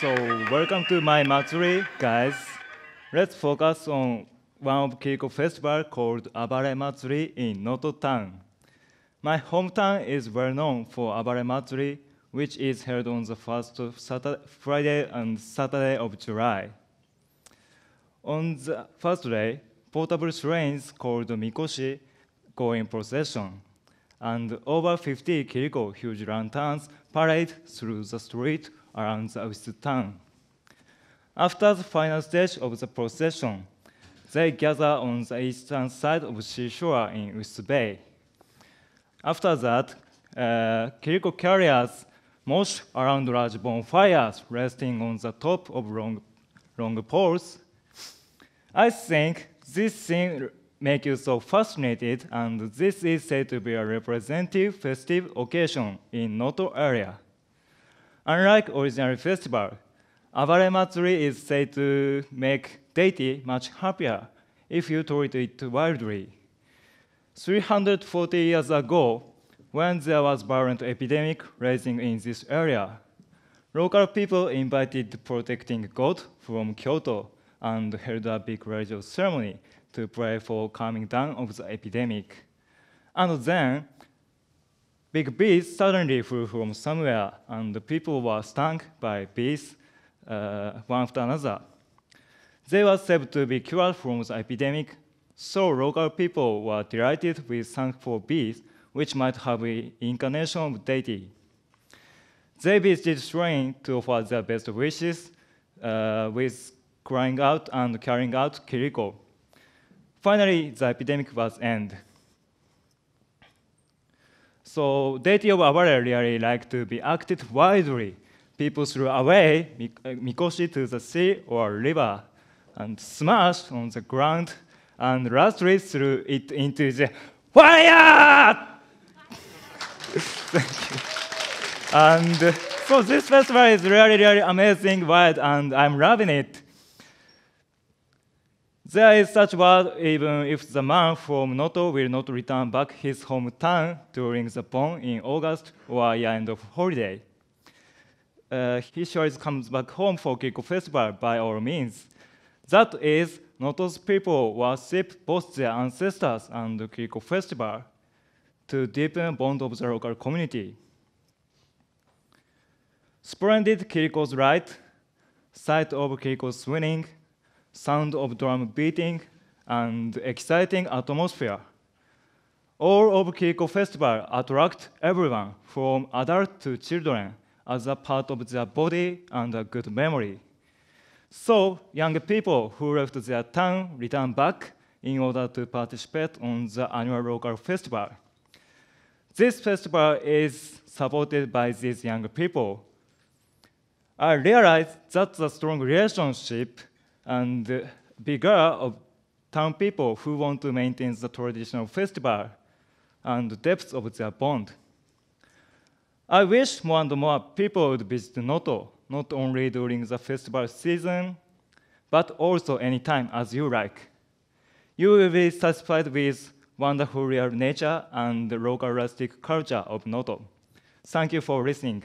So welcome to my Matsuri, guys. Let's focus on one of Kiriko festival called Abare Matsuri in Noto town. My hometown is well known for Abare Matsuri, which is held on the first Saturday, Friday and Saturday of July. On the first day, portable shrines called Mikoshi go in procession, and over 50 Kiriko huge lanterns parade through the street around the Abisu town. After the final stage of the procession, they gather on the eastern side of seashore in Usu Bay. After that, uh, Kiriko carriers march around large bonfires resting on the top of long, long poles. I think this thing makes you so fascinated, and this is said to be a representative festive occasion in Noto area. Unlike original festival, Avare Matsuri is said to make deity much happier if you treat it wildly. 340 years ago, when there was violent epidemic rising in this area, local people invited protecting god from Kyoto and held a big religious ceremony to pray for calming down of the epidemic. And then big bees suddenly flew from somewhere, and the people were stung by bees uh, one after another. They were said to be cured from the epidemic, so local people were delighted with thankful bees, which might have an incarnation of deity. They visited shrine to offer their best wishes, uh, with crying out and carrying out Kiriko. Finally, the epidemic was ended. So data of our really like to be acted widely. People threw away uh, mikoshi to the sea or river and smashed on the ground, and lastly threw it into the fire! and so this festival is really, really amazing, wild, and I'm loving it. There is such word even if the man from Noto will not return back his hometown during the bon in August or end of holiday. Uh, he surely comes back home for Kiko festival by all means. That is, Noto's people worship both their ancestors and the Kiko festival to deepen bond of the local community. Splendid Kiriko's right, sight of Kiriko's swimming sound of drum beating, and exciting atmosphere. All of Kiko Festival attract everyone from adult to children as a part of their body and a good memory. So young people who left their town return back in order to participate on the annual local festival. This festival is supported by these young people. I realized that the strong relationship and bigger of town people who want to maintain the traditional festival and depth of their bond. I wish more and more people would visit Noto, not only during the festival season, but also anytime as you like. You will be satisfied with wonderful real nature and the local rustic culture of Noto. Thank you for listening.